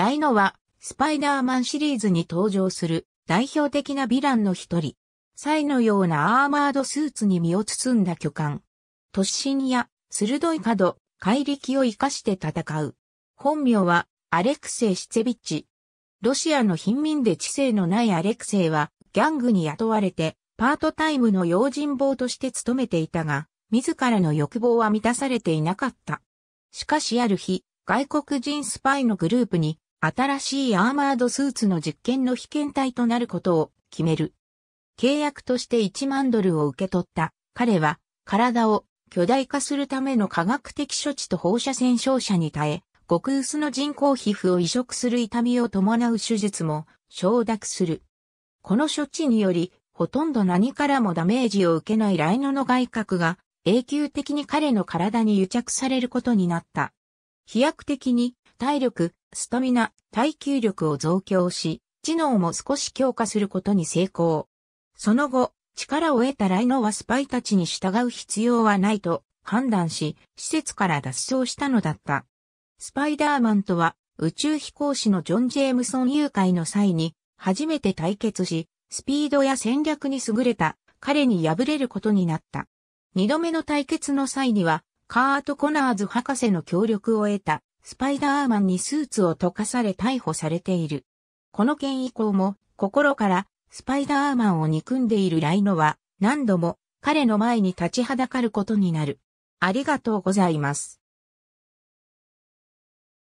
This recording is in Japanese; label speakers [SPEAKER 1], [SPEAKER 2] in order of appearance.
[SPEAKER 1] ライノは、スパイダーマンシリーズに登場する代表的なヴィランの一人。
[SPEAKER 2] サイのようなアーマードスーツに身を包んだ巨漢。突進や鋭い角、怪力を活かして戦う。本名はアレクセイ・シツェビッチ。ロシアの貧民で知性のないアレクセイはギャングに雇われてパートタイムの用心棒として勤めていたが、自らの欲望は満たされていなかった。しかしある日、外国人スパイのグループに新しいアーマードスーツの実験の被験体となることを決める。契約として1万ドルを受け取った彼は体を巨大化するための科学的処置と放射線照射に耐え、極薄の人工皮膚を移植する痛みを伴う手術も承諾する。この処置により、ほとんど何からもダメージを受けないライノの外角が永久的に彼の体に癒着されることになった。飛躍的に体力、スタミナ、耐久力を増強し、知能も少し強化することに成功。その後、力を得たライノはスパイたちに従う必要はないと判断し、施設から脱走したのだった。スパイダーマンとは、宇宙飛行士のジョン・ジェームソン誘拐の際に、初めて対決し、スピードや戦略に優れた彼に敗れることになった。二度目の対決の際には、カート・コナーズ博士の協力を得たスパイダーマンにスーツを溶かされ逮捕されている。この件以降も心からスパイダーマンを憎んで
[SPEAKER 1] いるライノは何度も彼の前に立ちはだかることになる。ありがとうございます。